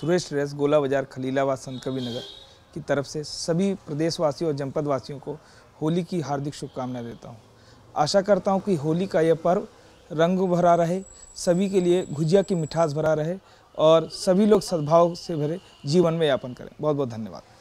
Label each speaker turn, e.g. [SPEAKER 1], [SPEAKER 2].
[SPEAKER 1] Suresh race गोला बाजार खलीलाबाद संत नगर की तरफ से सभी प्रदेशवासियों और जनपद वासियों को होली की हार्दिक शुभकामनाएं देता हूँ आशा करता हूँ कि होली का यह पर्व रंग भरा रहे सभी के लिए गुजिया की मिठास भरा रहे और सभी लोग सद्भाव से भरे जीवन में यापन करें बहुत बहुत धन्यवाद